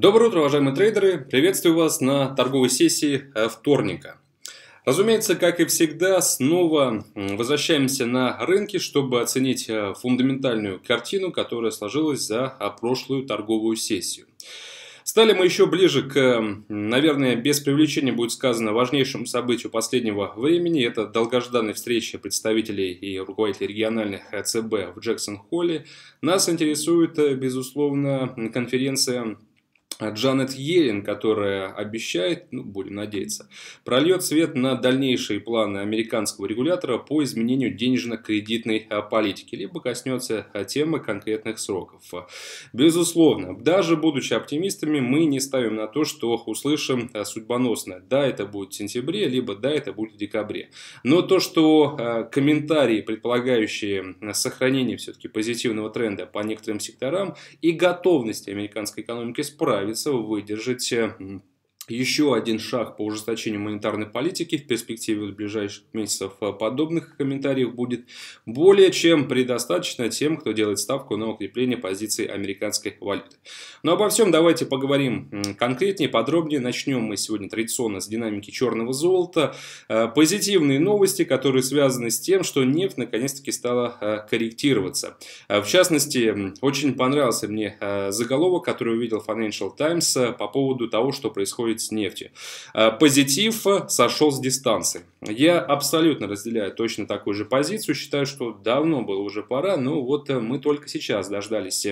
Доброе утро, уважаемые трейдеры! Приветствую вас на торговой сессии э, вторника. Разумеется, как и всегда, снова возвращаемся на рынки, чтобы оценить э, фундаментальную картину, которая сложилась за а, прошлую торговую сессию. Стали мы еще ближе к, наверное, без привлечения будет сказано, важнейшему событию последнего времени. Это долгожданная встреча представителей и руководителей региональных э, ЦБ в Джексон-Холле. Нас интересует, безусловно, конференция а Джанет Йеллен, которая обещает, ну, будем надеяться, прольет свет на дальнейшие планы американского регулятора по изменению денежно-кредитной а, политики, либо коснется а, темы конкретных сроков. Безусловно, даже будучи оптимистами, мы не ставим на то, что услышим судьбоносное: Да, это будет в сентябре, либо да, это будет в декабре. Но то, что комментарии, предполагающие сохранение все-таки позитивного тренда по некоторым секторам и готовности американской экономики справиться, справиться, выдержать еще один шаг по ужесточению монетарной политики в перспективе ближайших месяцев э, подобных комментариев будет более чем предостаточно тем, кто делает ставку на укрепление позиции американской валюты. Но обо всем давайте поговорим конкретнее, подробнее. Начнем мы сегодня традиционно с динамики черного золота. Э, позитивные новости, которые связаны с тем, что нефть наконец-таки стала э, корректироваться. В частности, очень понравился мне заголовок, который увидел Financial Times по поводу того, что происходит с нефтью. Э, позитив э, сошел с дистанции. Я абсолютно разделяю точно такую же позицию, считаю, что давно было уже пора, но вот э, мы только сейчас дождались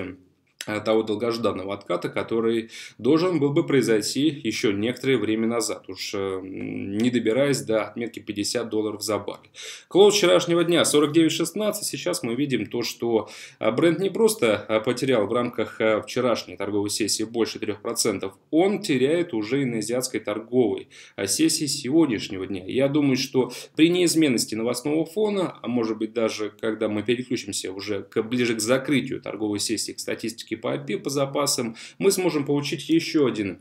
того долгожданного отката, который должен был бы произойти еще некоторое время назад, уж э, не добираясь до отметки 50 долларов за баррель. Клоуз вчерашнего дня 49.16, сейчас мы видим то, что э, бренд не просто э, потерял в рамках вчерашней торговой сессии больше 3%, он теряет уже и на азиатской торговой сессии сегодняшнего дня. Я думаю, что при неизменности новостного фона, а может быть даже когда мы переключимся уже к, ближе к закрытию торговой сессии, к статистике по API по запасам, мы сможем получить еще один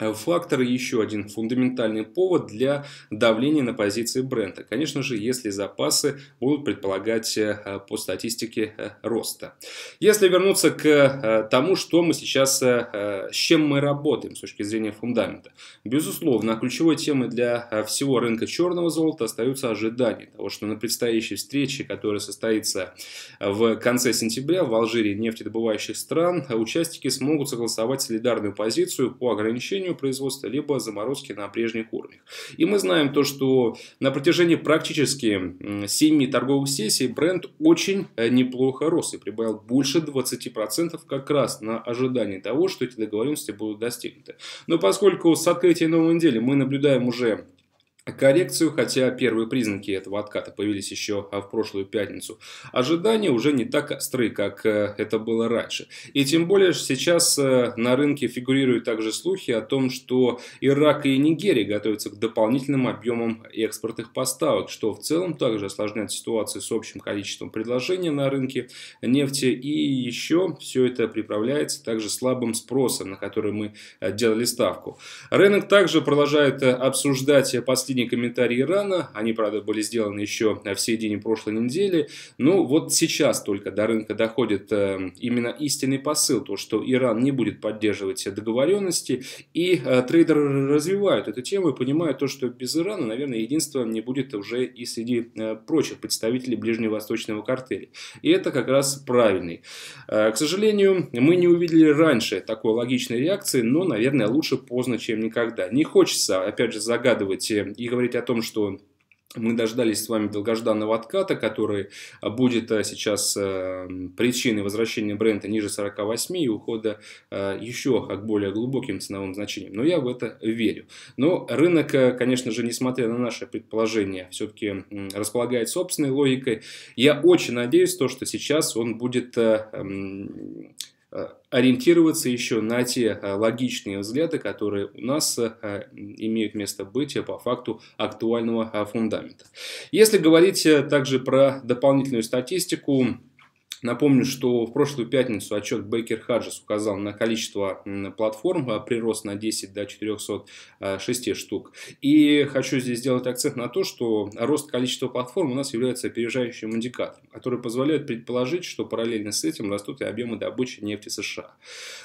Э, фактор еще один фундаментальный повод для давления на позиции бренда. Конечно же, если запасы будут предполагать э, э, по статистике роста. Если вернуться к тому, что мы сейчас, с чем мы работаем с точки зрения фундамента. Безусловно, ключевой темой для всего рынка черного золота остаются ожидания того, что на предстоящей встрече, которая состоится в конце сентября в Алжире нефтедобывающих стран, участники смогут согласовать солидарную позицию по ограничению сокращению производства, либо заморозке на прежних уровнях. И мы знаем то, что на протяжении практически 7 торговых сессий бренд очень э, неплохо рос и прибавил больше 20% как раз на ожидании того, что эти договоренности будут достигнуты. Но поскольку с открытия новой недели мы наблюдаем уже коррекцию, хотя первые признаки этого отката появились еще а, в прошлую пятницу. Ожидания уже не так остры, как э, это было раньше. И тем более сейчас э, на рынке фигурируют также слухи о том, что Ирак и Нигерия готовятся к дополнительным объемам экспортных поставок, что в целом также осложняет ситуацию с общим количеством предложения на рынке нефти. И еще все это приправляется также слабым спросом, на который мы э, делали ставку. Рынок также продолжает обсуждать последние последние комментарии Ирана, они, правда, были сделаны еще э, в середине прошлой недели, но ну, вот сейчас только до рынка доходит э, именно истинный посыл, то, что Иран не будет поддерживать договоренности, и э, трейдеры развивают эту тему и понимают то, что без Ирана, наверное, единства не будет уже и среди прочих представителей ближневосточного картеля. И это как раз правильный. К сожалению, мы не увидели раньше такой логичной реакции, но, наверное, лучше поздно, чем никогда. Не хочется, опять же, загадывать и говорить о том, что мы дождались с вами долгожданного отката, который а, будет а, сейчас э, причиной возвращения бренда ниже 48 и ухода а, еще к более глубоким ценовым значениям. Но я в это верю. Но рынок, э, конечно же, несмотря на наше предположение, все-таки располагает собственной логикой. Я очень надеюсь, то, что сейчас он будет э, Э, ориентироваться еще на те э, логичные взгляды, которые у нас э, имеют место быть по факту актуального фундамента. Если говорить также про дополнительную статистику, Напомню, что в прошлую пятницу отчет Бейкер Хаджес указал на количество платформ, э, прирост на 10 до 406 э, штук. И хочу здесь сделать акцент на то, что рост количества платформ у нас является опережающим индикатором, который позволяет предположить, что параллельно с этим растут и объемы добычи нефти США.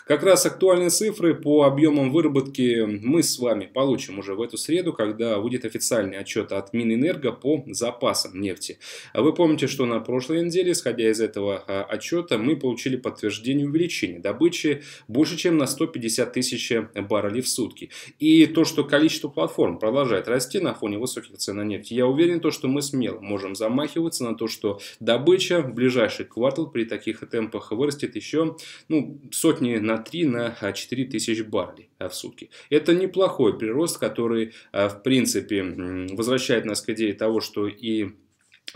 Как раз актуальные цифры по объемам выработки мы с вами получим уже в эту среду, когда выйдет официальный отчет от Минэнерго по запасам нефти. А вы помните, что на прошлой неделе, исходя из этого Э, отчета мы получили подтверждение увеличения добычи больше, чем на 150 тысяч баррелей в сутки. И то, что количество платформ продолжает расти на фоне высоких цен на нефть, я уверен, то, что мы смело можем замахиваться на то, что добыча в ближайший квартал при таких темпах вырастет еще ну, сотни на 3 на 4 тысячи баррелей э, в сутки. Это неплохой прирост, который, э, в принципе, возвращает нас к идее того, что и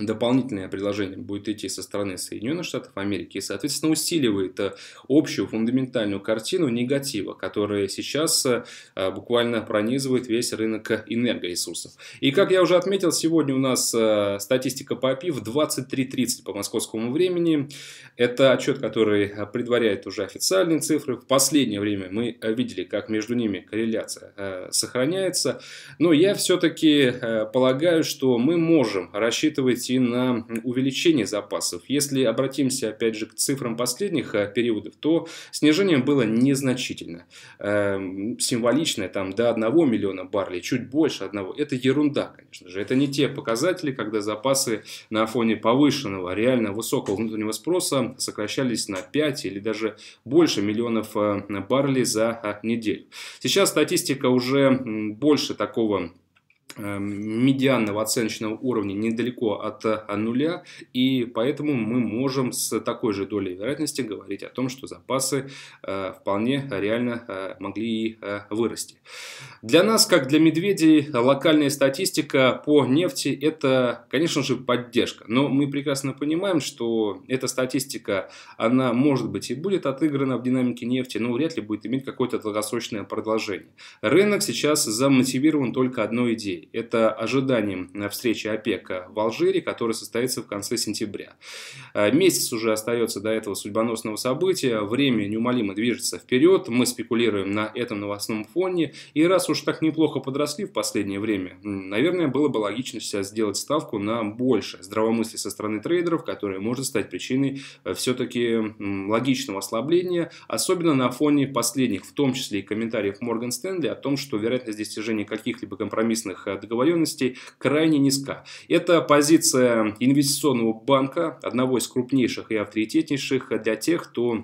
дополнительное предложение будет идти со стороны Соединенных Штатов Америки и, соответственно, усиливает э, общую фундаментальную картину негатива, которая сейчас э, буквально пронизывает весь рынок энергоресурсов. И, как я уже отметил, сегодня у нас э, статистика по АПИ в 23.30 по московскому времени. Это отчет, который предваряет уже официальные цифры. В последнее время мы видели, как между ними корреляция сохраняется. Но я все-таки полагаю, что мы можем рассчитывать и на увеличение запасов. Если обратимся опять же к цифрам последних э, периодов, то снижение было незначительно. Эм, символичное там до 1 миллиона баррелей, чуть больше одного. Это ерунда, конечно же. Это не те показатели, когда запасы на фоне повышенного, реально высокого внутреннего спроса сокращались на 5 или даже больше миллионов э, баррелей за э, неделю. Сейчас статистика уже больше такого Эм, медианного оценочного уровня недалеко от э, нуля, и поэтому мы можем с такой же долей вероятности говорить о том, что запасы э, вполне реально э, могли и вырасти. Для нас, как для медведей, локальная статистика по нефти – это, конечно же, поддержка, но мы прекрасно понимаем, что эта статистика, она может быть и будет отыграна в динамике нефти, но вряд ли будет иметь какое-то долгосрочное продолжение. Рынок сейчас замотивирован только одной идеей это ожидание встречи ОПЕКа в Алжире, которая состоится в конце сентября. Э, месяц уже остается до этого судьбоносного события. Время неумолимо движется вперед. Мы спекулируем на этом новостном фоне. И раз уж так неплохо подросли в последнее время, наверное, было бы логично сейчас сделать ставку на больше здравомыслие со стороны трейдеров, которое может стать причиной э, все-таки логичного ослабления, особенно на фоне последних, в том числе и комментариев Морган Стэнли о том, что вероятность достижения каких-либо компромиссных э, договоренностей крайне низка. Это позиция инвестиционного банка, одного из крупнейших и авторитетнейших для тех, кто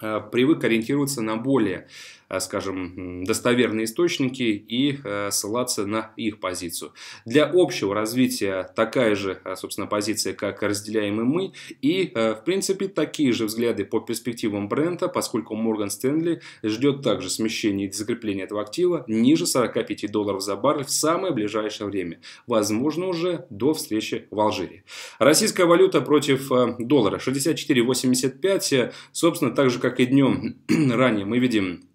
э, привык ориентироваться на более Э, скажем, достоверные источники и э, ссылаться на их позицию. Для общего развития такая же, э, собственно, позиция, как разделяем и мы, и, в принципе, такие же взгляды по перспективам бренда, поскольку Морган Стэнли ждет также смещения и закрепления этого актива ниже 45 долларов за баррель в самое ближайшее время, возможно, уже до встречи в Алжире. Российская валюта против доллара 64,85, собственно, так же, как и днем ранее мы видим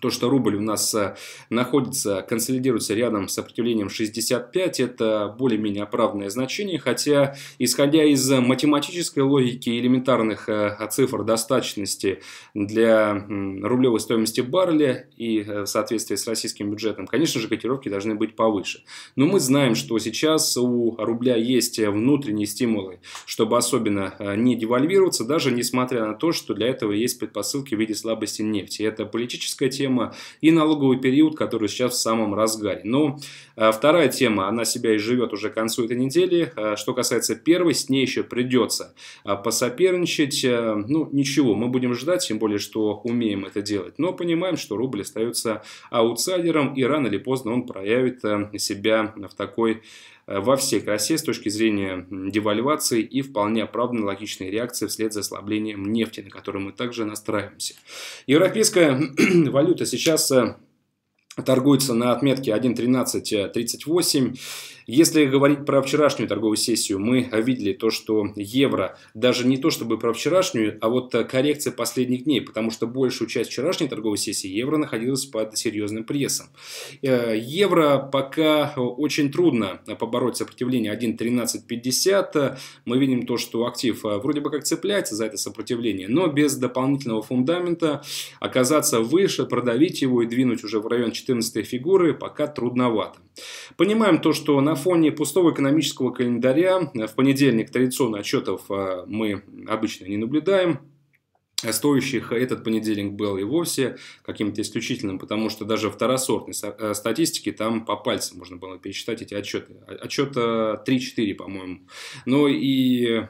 то, что рубль у нас э, находится, консолидируется рядом с сопротивлением 65, это более-менее оправданное значение, хотя, исходя из математической логики и элементарных э, цифр достаточности для рублевой стоимости барреля и э, в соответствии с российским бюджетом, конечно же, котировки должны быть повыше. Но мы знаем, что сейчас у рубля есть внутренние стимулы, чтобы особенно не девальвироваться, даже несмотря на то, что для этого есть предпосылки в виде слабости нефти. Это политическая тема, тема и налоговый период, который сейчас в самом разгаре. Но ну, а, вторая тема, она себя и живет уже к концу этой недели. А, что касается первой, с ней еще придется а, посоперничать. Ну, ничего, мы будем ждать, тем более, что умеем это делать. Но понимаем, что рубль остается аутсайдером, и рано или поздно он проявит себя в такой Э, во всей красе с точки зрения девальвации и вполне оправданной логичной реакции вслед за ослаблением нефти, на которую мы также настраиваемся. Европейская валюта сейчас э, торгуется на отметке 1.1338. Если говорить про вчерашнюю торговую сессию, мы видели то, что евро, даже не то чтобы про вчерашнюю, а вот э, коррекция последних дней, потому что большую часть вчерашней торговой сессии евро находилась под серьезным прессом. Э, евро пока очень трудно побороть сопротивление 1.1350. Мы видим то, что актив э, вроде бы как цепляется за это сопротивление, но без дополнительного фундамента оказаться выше, продавить его и двинуть уже в район 14 фигуры пока трудновато. Понимаем то, что на на фоне пустого экономического календаря э, в понедельник традиционно отчетов э, мы обычно не наблюдаем. А стоящих этот понедельник был и вовсе каким-то исключительным, потому что даже в второсортной э, статистике там по пальцам можно было пересчитать эти отчеты. А, отчет 3-4, по-моему. Но и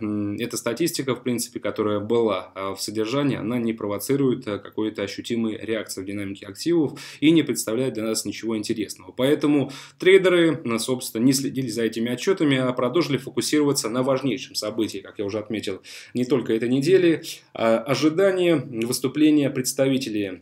эта статистика, в принципе, которая была а, в содержании, она не провоцирует э, какой-то ощутимой реакции в динамике активов и не представляет для нас ничего интересного. Поэтому трейдеры, собственно, не следили за этими отчетами, а продолжили фокусироваться на важнейшем событии, как я уже отметил, не только этой недели, а ожидания ожидании выступления представителей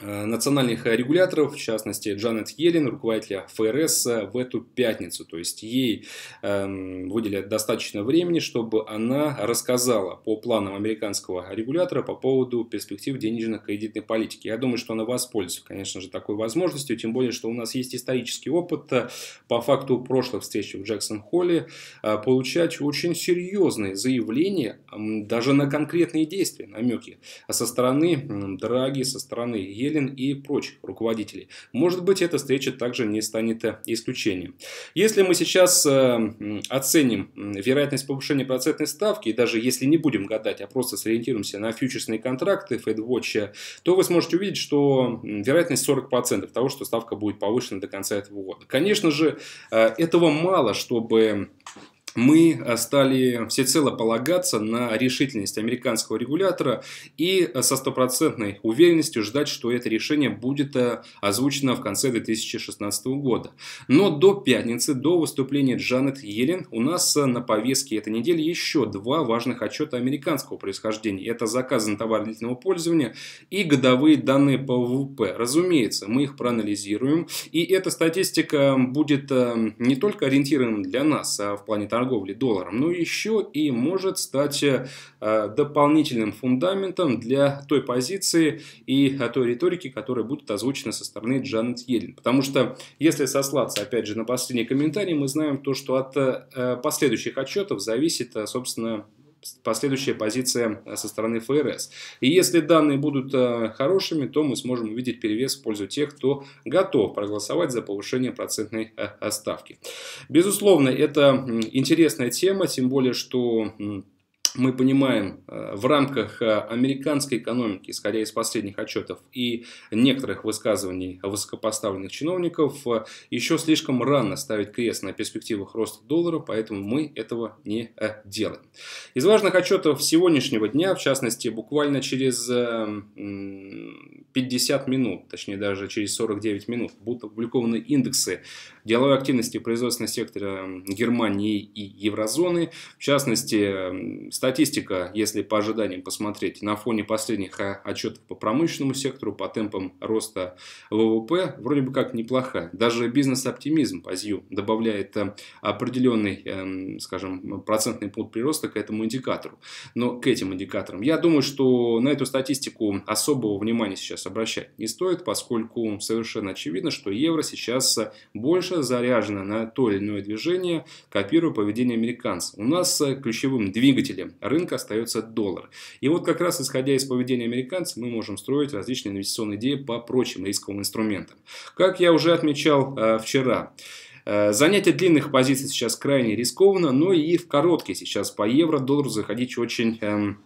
Э, национальных регуляторов, в частности Джанет Йеллен, руководителя ФРС, э, в эту пятницу. То есть ей эм, выделят достаточно времени, чтобы она рассказала по планам американского регулятора по поводу перспектив денежно-кредитной политики. Я думаю, что она воспользуется, конечно же, такой возможностью, тем более, что у нас есть исторический опыт э, по факту прошлых встреч в Джексон-Холле э, получать очень серьезные заявления, э, даже на конкретные действия, намеки, со стороны э, Драги, со стороны Йеллен, Елен и прочих руководителей. Может быть, эта встреча также не станет э, исключением. Если мы сейчас э, оценим вероятность повышения процентной ставки, и даже если не будем гадать, а просто сориентируемся на фьючерсные контракты FedWatch, э, то вы сможете увидеть, что вероятность 40% того, что ставка будет повышена до конца этого года. Конечно же, этого мало, чтобы мы э, стали всецело полагаться на решительность американского регулятора и э, со стопроцентной уверенностью ждать, что это решение будет э, озвучено в конце 2016 года. Но до пятницы, до выступления Джанет Йеллен, у нас на повестке этой недели еще два важных отчета американского происхождения. Это заказы на товар длительного пользования и годовые данные по ВВП. Разумеется, мы их проанализируем, и эта статистика будет не только ориентирована для нас а в плане торговли, торговли долларом, но ну, еще и может стать э, дополнительным фундаментом для той позиции и э, той риторики, которая будет озвучена со стороны Джанет Йеллен. Потому что, если сослаться, опять же, на последний комментарий, мы знаем то, что от э, последующих отчетов зависит, собственно, последующая позиция э, со стороны ФРС. И если данные будут э, хорошими, то мы сможем увидеть перевес в пользу тех, кто готов проголосовать за повышение процентной э, ставки. Безусловно, это интересная тема, тем более, что мы понимаем э, в рамках э, американской экономики, исходя из последних отчетов и некоторых высказываний высокопоставленных чиновников, э, еще слишком рано ставить крест на перспективах роста доллара, поэтому мы этого не делаем. Из важных отчетов сегодняшнего дня, в частности, буквально через 50 минут, точнее даже через 49 минут, будут опубликованы индексы деловой активности в производственном секторе Германии и еврозоны. В частности, статистика, если по ожиданиям посмотреть, на фоне последних а, отчетов по промышленному сектору, по темпам роста ВВП, вроде бы как неплохая. Даже бизнес-оптимизм по Зю добавляет э, определенный, эм, скажем, процентный пункт прироста к этому индикатору. Но к этим индикаторам. Я думаю, что на эту статистику особого внимания сейчас обращать не стоит, поскольку совершенно очевидно, что евро сейчас больше наша заряжена на то или иное движение, копируя поведение американцев. У нас э, ключевым двигателем рынка остается доллар. И вот как раз исходя из поведения американцев, мы можем строить различные инвестиционные идеи по прочим рисковым инструментам. Как я уже отмечал э, вчера, э, Занятие длинных позиций сейчас крайне рискованно, но и в короткие сейчас по евро-доллару заходить очень эм,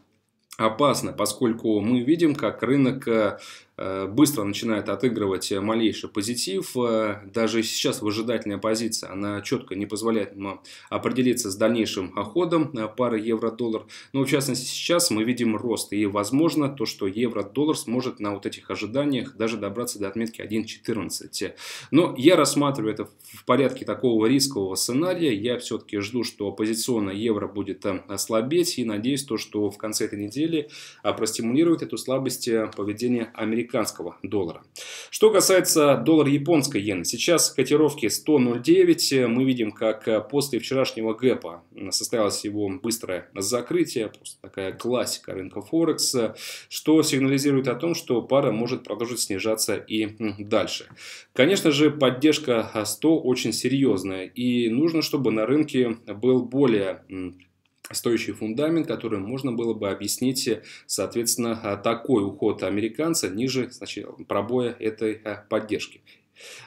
опасно, поскольку мы видим, как рынок э, Э, быстро начинает отыгрывать малейший позитив. Э, даже сейчас выжидательная позиция, она четко не позволяет нам определиться с дальнейшим ходом э, пары евро-доллар. Но ну, в частности сейчас мы видим рост и возможно то, что евро-доллар сможет на вот этих ожиданиях даже добраться до отметки 1.14. Но я рассматриваю это в порядке такого рискового сценария. Я все-таки жду, что позиционно евро будет ослабеть и надеюсь то, что в конце этой недели простимулирует эту слабость поведения американцев американского доллара. Что касается доллара японской иены, сейчас котировки 100.09. Мы видим, как э, после вчерашнего гэпа состоялось его быстрое закрытие, просто такая классика рынка Форекс, что сигнализирует о том, что пара может продолжить снижаться и дальше. Конечно же, поддержка 100 очень серьезная, и нужно, чтобы на рынке был более стоящий фундамент, который можно было бы объяснить, э, соответственно, э, такой уход американца ниже значит, пробоя этой э, поддержки.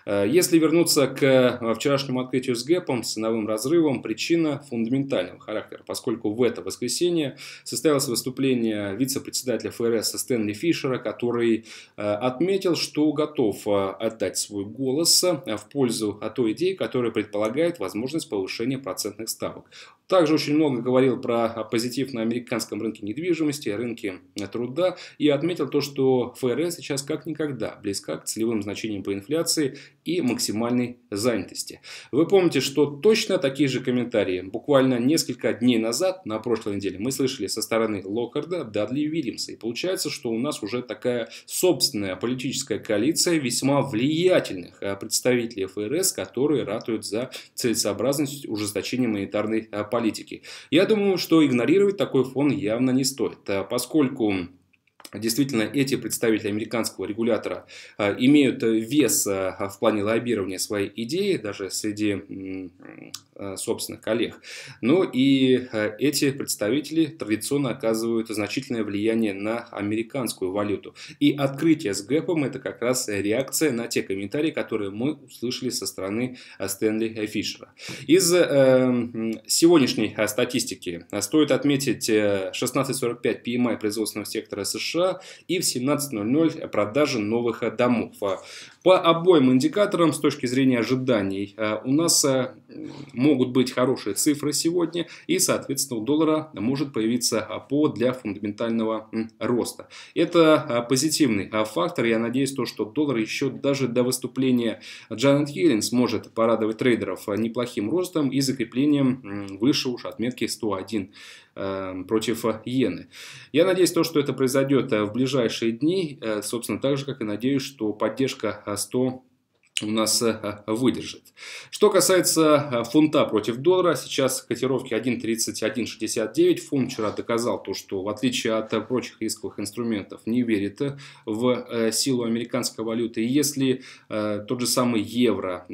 Э, если вернуться к э, вчерашнему открытию с гэпом, с ценовым разрывом, причина фундаментального характера, поскольку в это воскресенье состоялось выступление вице-председателя ФРС Стэнли Фишера, который э, отметил, что готов отдать свой голос в пользу а той идеи, которая предполагает возможность повышения процентных ставок. Также очень много говорил про позитив на американском рынке недвижимости, рынке труда и отметил то, что ФРС сейчас как никогда близка к целевым значениям по инфляции мотивации и максимальной занятости. Вы помните, что точно такие же комментарии буквально несколько дней назад, на прошлой неделе, мы слышали со стороны Локарда, Дадли и Вильямса. И получается, что у нас уже такая собственная политическая коалиция весьма влиятельных а, представителей ФРС, которые ратуют за целесообразность ужесточения монетарной а, политики. Я думаю, что игнорировать такой фон явно не стоит, а, поскольку действительно эти представители американского регулятора э, имеют э, вес э, в плане лоббирования своей идеи даже среди собственных коллег. Но ну и эти представители традиционно оказывают значительное влияние на американскую валюту. И открытие с гэпом – это как раз реакция на те комментарии, которые мы услышали со стороны Стэнли Фишера. Из сегодняшней статистики стоит отметить 16.45 PMI эм производственного сектора США, США и в 17.00 продажи новых домов. А по обоим индикаторам с точки зрения ожиданий э, у нас э, могут быть хорошие цифры сегодня и, соответственно, у доллара может появиться повод для фундаментального роста. Это э, позитивный фактор. Я надеюсь, то, что доллар еще даже до выступления Джанет Йеллен сможет порадовать трейдеров неплохим ростом и закреплением выше уж отметки 101 против иены. Я надеюсь, то, что это произойдет в ближайшие дни, собственно, так же, как и надеюсь, что поддержка 100 у нас э, э, выдержит. Что касается э, фунта против доллара, сейчас котировки 1.3169. Фунт вчера доказал то, что в отличие от прочих рисковых инструментов не верит в силу американской валюты. И если тот же самый евро,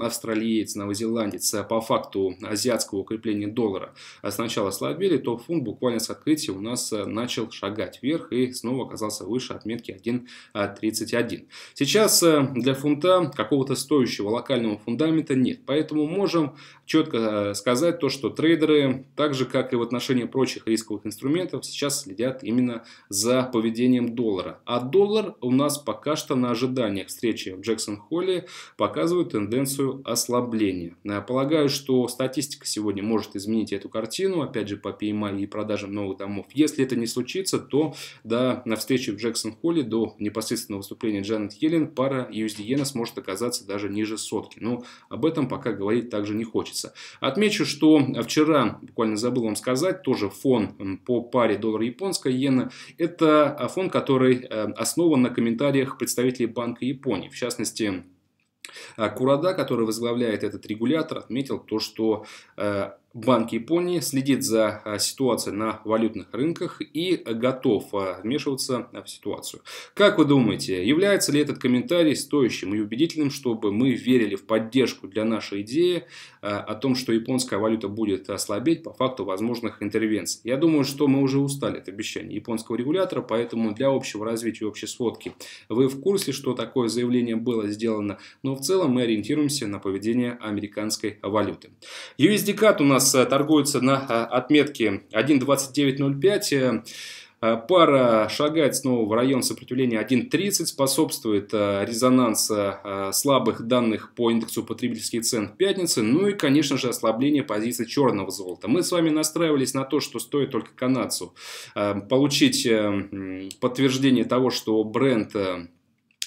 австралиец, новозеландец по факту азиатского укрепления доллара сначала слабели, то фунт буквально с открытия у нас начал шагать вверх и снова оказался выше отметки 1.31. Сейчас для фунта, как какого-то стоящего локального фундамента нет. Поэтому можем четко э, сказать то, что трейдеры, так же как и в отношении прочих рисковых инструментов, сейчас следят именно за поведением доллара. А доллар у нас пока что на ожиданиях встречи в Джексон-Холле показывает тенденцию ослабления. Э, полагаю, что статистика сегодня может изменить эту картину, опять же по PMI и продажам новых домов. Если это не случится, то до, на встрече в Джексон-Холле, до непосредственного выступления Джанет Йеллен, пара USD-иена сможет оказаться оказаться даже ниже сотки. Но ну, об этом пока говорить также не хочется. Отмечу, что а, вчера, буквально забыл вам сказать, тоже фон по паре доллар-японская иена. Это а, фон, который э, основан на комментариях представителей Банка Японии. В частности, а, Курада, который возглавляет этот регулятор, отметил то, что э, Банк Японии следит за а, ситуацией на валютных рынках и готов а, вмешиваться а, в ситуацию. Как вы думаете, является ли этот комментарий стоящим и убедительным, чтобы мы верили в поддержку для нашей идеи о том, что японская валюта будет ослабеть по факту возможных интервенций? Я думаю, что мы уже устали от обещаний японского регулятора, поэтому для общего развития и общей сводки вы в курсе, что такое заявление было сделано, но в целом мы ориентируемся на поведение американской валюты. USD-CAD у нас нас э, торгуется на э, отметке 1.2905. Э, пара шагает снова в район сопротивления 1.30, способствует резонанса слабых данных по индексу потребительских цен в пятницу, ну и, конечно же, ослабление позиции черного золота. Мы с вами настраивались на то, что стоит только канадцу получить подтверждение того, что бренд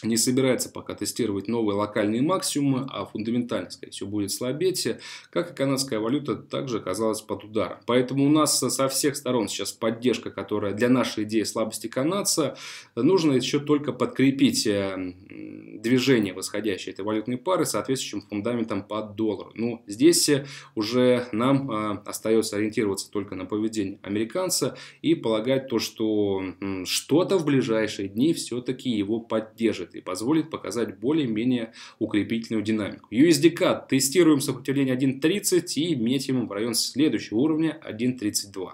не собирается пока тестировать новые локальные максимумы, а фундаментально, скорее всего, будет слабеть, как и канадская валюта также оказалась под ударом. Поэтому у нас со всех сторон сейчас поддержка, которая для нашей идеи слабости канадца, нужно еще только подкрепить э, движение восходящей этой валютной пары соответствующим фундаментом под доллар. Ну, здесь э, уже нам э, остается ориентироваться только на поведение американца и полагать то, что что-то в ближайшие дни все-таки его поддержит выдержит и позволит показать более-менее укрепительную динамику. USDK тестируем сопротивление 1.30 и метим в район следующего уровня 1.32.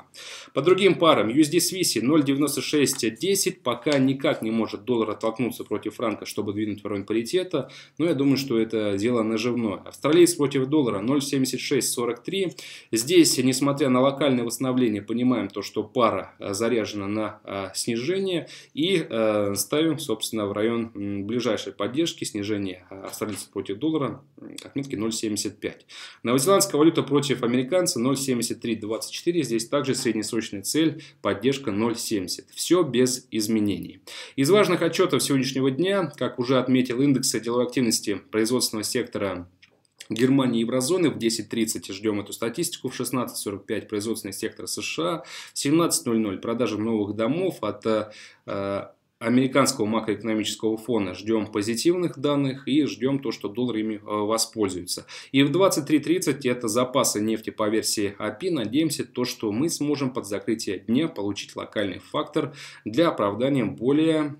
По другим парам USD Свиси 0.9610 пока никак не может доллар оттолкнуться против франка, чтобы двинуть в район паритета, но я думаю, что это дело наживное. Австралиец против доллара 0.7643. Здесь, несмотря на локальное восстановление, понимаем то, что пара э, заряжена на э, снижение и э, ставим, собственно, в район ближайшей поддержки снижение австралийцев против доллара отметки 0,75. Новозеландская валюта против американца 0,7324. Здесь также среднесрочная цель поддержка 0,70. Все без изменений. Из важных отчетов сегодняшнего дня, как уже отметил индексы деловой активности производственного сектора Германии и еврозоны в 10.30 ждем эту статистику, в 16.45 производственный сектор США, в 17.00 продажи новых домов от а, американского макроэкономического фона ждем позитивных данных и ждем то, что доллар ими э, воспользуется. И в 23.30 это запасы нефти по версии API. Надеемся, то, что мы сможем под закрытие дня получить локальный фактор для оправдания более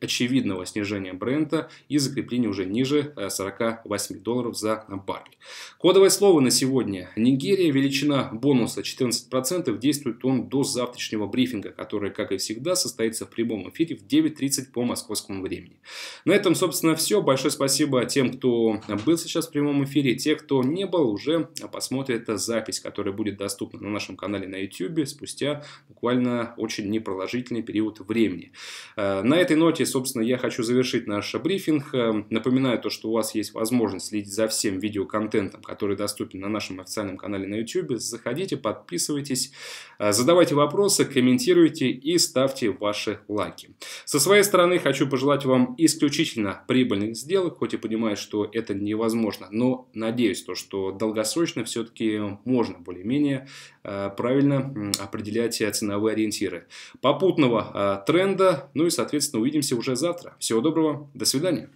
очевидного снижения бренда и закрепления уже ниже 48 э, долларов за баррель. Кодовое слово на сегодня. Нигерия. Величина бонуса 14%. Действует он до завтрашнего брифинга, который, как и всегда, состоится в прямом эфире эфире в 9.30 по московскому времени. На этом, собственно, все. Большое спасибо тем, кто был сейчас в прямом эфире. Те, кто не был, уже посмотрят запись, которая будет доступна на нашем канале на YouTube спустя буквально очень непродолжительный период времени. Э, на этой ноте, собственно, я хочу завершить наш брифинг. Э, напоминаю то, что у вас есть возможность следить за всем видеоконтентом, который доступен на нашем официальном канале на YouTube. Заходите, подписывайтесь, э, задавайте вопросы, комментируйте и ставьте ваши лайки. Со своей стороны хочу пожелать вам исключительно прибыльных сделок, хоть и понимаю, что это невозможно, но надеюсь, то, что долгосрочно все-таки можно более-менее э, правильно определять ценовые ориентиры. Попутного э, тренда, ну и, соответственно, увидимся уже завтра. Всего доброго, до свидания.